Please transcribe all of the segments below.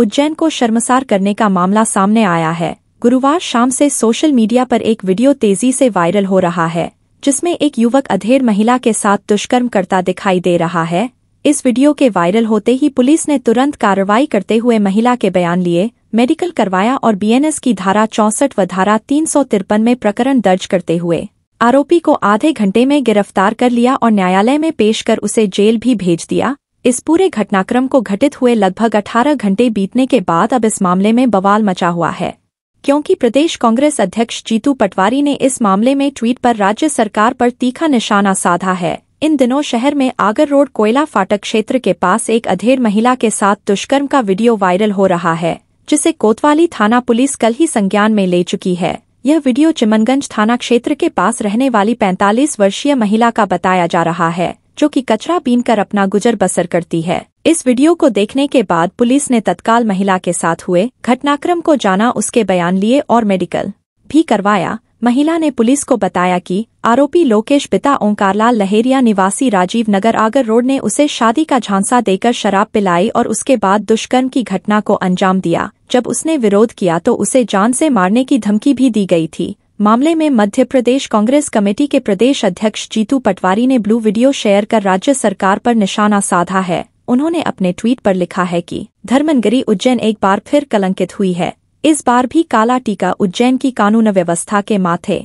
उज्जैन को शर्मसार करने का मामला सामने आया है गुरुवार शाम से सोशल मीडिया पर एक वीडियो तेजी से वायरल हो रहा है जिसमें एक युवक अधेड़ महिला के साथ दुष्कर्म करता दिखाई दे रहा है इस वीडियो के वायरल होते ही पुलिस ने तुरंत कार्रवाई करते हुए महिला के बयान लिए मेडिकल करवाया और बीएनएस की धारा चौसठ व धारा तीन में प्रकरण दर्ज करते हुए आरोपी को आधे घंटे में गिरफ्तार कर लिया और न्यायालय में पेश कर उसे जेल भी भेज दिया इस पूरे घटनाक्रम को घटित हुए लगभग 18 घंटे बीतने के बाद अब इस मामले में बवाल मचा हुआ है क्योंकि प्रदेश कांग्रेस अध्यक्ष जीतू पटवारी ने इस मामले में ट्वीट पर राज्य सरकार पर तीखा निशाना साधा है इन दिनों शहर में आगर रोड कोयला फाटक क्षेत्र के पास एक अधेड़ महिला के साथ दुष्कर्म का वीडियो वायरल हो रहा है जिसे कोतवाली थाना पुलिस कल ही संज्ञान में ले चुकी है यह वीडियो चिमनगंज थाना क्षेत्र के पास रहने वाली 45 वर्षीय महिला का बताया जा रहा है जो कि कचरा बीन कर अपना गुजर बसर करती है इस वीडियो को देखने के बाद पुलिस ने तत्काल महिला के साथ हुए घटनाक्रम को जाना उसके बयान लिए और मेडिकल भी करवाया महिला ने पुलिस को बताया कि आरोपी लोकेश पिता ओंकारलाल लहेरिया निवासी राजीव नगर आगर रोड ने उसे शादी का झांसा देकर शराब पिलाई और उसके बाद दुष्कर्म की घटना को अंजाम दिया जब उसने विरोध किया तो उसे जान से मारने की धमकी भी दी गई थी मामले में मध्य प्रदेश कांग्रेस कमेटी के प्रदेश अध्यक्ष जीतू पटवारी ने ब्लू वीडियो शेयर कर राज्य सरकार पर निशाना साधा है उन्होंने अपने ट्वीट पर लिखा है कि धर्मनगरी उज्जैन एक बार फिर कलंकित हुई है इस बार भी काला टीका उज्जैन की कानून व्यवस्था के माथे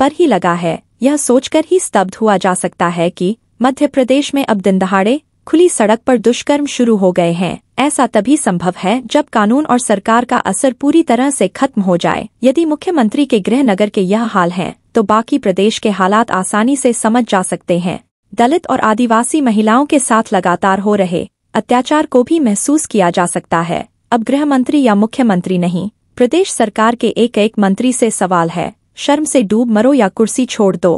पर ही लगा है यह सोचकर ही स्तब्ध हुआ जा सकता है कि मध्य प्रदेश में अब दिन दहाड़े खुली सड़क पर दुष्कर्म शुरू हो गए हैं ऐसा तभी संभव है जब कानून और सरकार का असर पूरी तरह से खत्म हो जाए यदि मुख्यमंत्री के गृह नगर के यह हाल है तो बाकी प्रदेश के हालात आसानी से समझ जा सकते हैं दलित और आदिवासी महिलाओं के साथ लगातार हो रहे अत्याचार को भी महसूस किया जा सकता है अब गृह मंत्री या मुख्यमंत्री नहीं प्रदेश सरकार के एक एक मंत्री से सवाल है शर्म से डूब मरो या कुर्सी छोड़ दो